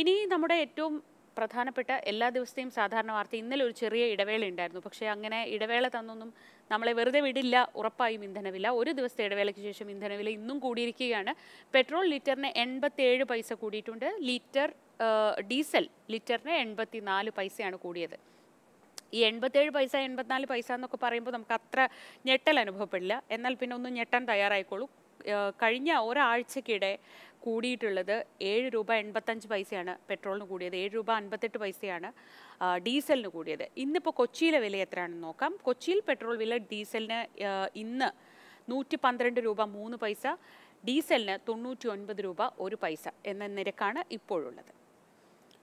ഇനി നമ്മുടെ ഏറ്റവും പ്രധാനപ്പെട്ട എല്ലാ ദിവസത്തെയും സാധാരണ വാർത്ത ഇന്നലെ ഒരു ചെറിയ ഇടവേള ഉണ്ടായിരുന്നു പക്ഷേ അങ്ങനെ ഇടവേള തന്നൊന്നും നമ്മളെ വെറുതെ വിടില്ല ഉറപ്പായും ഇന്ധനവില ഒരു ദിവസത്തെ ഇടവേളയ്ക്ക് ശേഷം ഇന്ധനവില ഇന്നും കൂടിയിരിക്കുകയാണ് പെട്രോൾ ലിറ്ററിന് എൺപത്തേഴ് പൈസ കൂടിയിട്ടുണ്ട് ലിറ്റർ ഡീസൽ ലിറ്ററിന് എൺപത്തി നാല് പൈസയാണ് കൂടിയത് ഈ എൺപത്തേഴ് പൈസ എൺപത്തിനാല് പൈസ എന്നൊക്കെ പറയുമ്പോൾ നമുക്ക് അത്ര ഞെട്ടൽ അനുഭവപ്പെടില്ല എന്നാൽ പിന്നെ ഒന്നും ഞെട്ടാൻ തയ്യാറായിക്കോളൂ കഴിഞ്ഞ ഒരാഴ്ചക്കിടെ കൂടിയിട്ടുള്ളത് ഏഴ് രൂപ എൺപത്തഞ്ച് പൈസയാണ് പെട്രോളിന് കൂടിയത് ഏഴ് രൂപ അൻപത്തെട്ട് പൈസയാണ് ഡീസലിന് കൂടിയത് ഇന്നിപ്പോൾ കൊച്ചിയിലെ വില എത്രയാണെന്ന് നോക്കാം കൊച്ചിയിൽ പെട്രോൾ വില ഡീസലിന് ഇന്ന് നൂറ്റി പന്ത്രണ്ട് രൂപ മൂന്ന് പൈസ ഡീസലിന് തൊണ്ണൂറ്റി ഒൻപത് രൂപ ഒരു പൈസ എന്ന നിരക്കാണ് ഇപ്പോഴുള്ളത്